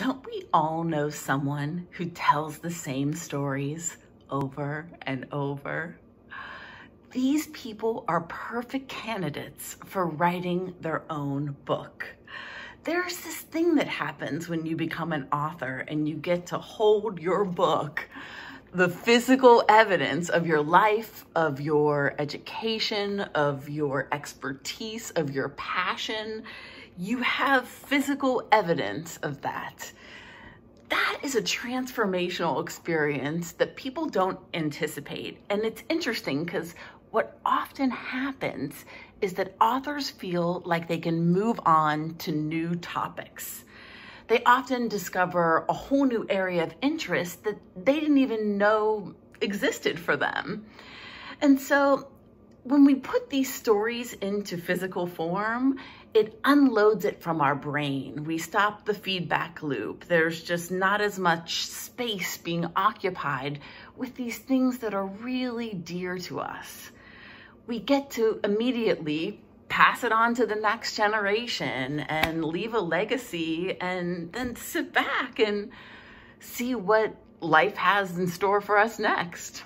Don't we all know someone who tells the same stories over and over? These people are perfect candidates for writing their own book. There's this thing that happens when you become an author and you get to hold your book the physical evidence of your life, of your education, of your expertise, of your passion. You have physical evidence of that. That is a transformational experience that people don't anticipate. And it's interesting because what often happens is that authors feel like they can move on to new topics they often discover a whole new area of interest that they didn't even know existed for them. And so when we put these stories into physical form, it unloads it from our brain. We stop the feedback loop. There's just not as much space being occupied with these things that are really dear to us. We get to immediately pass it on to the next generation and leave a legacy and then sit back and see what life has in store for us next.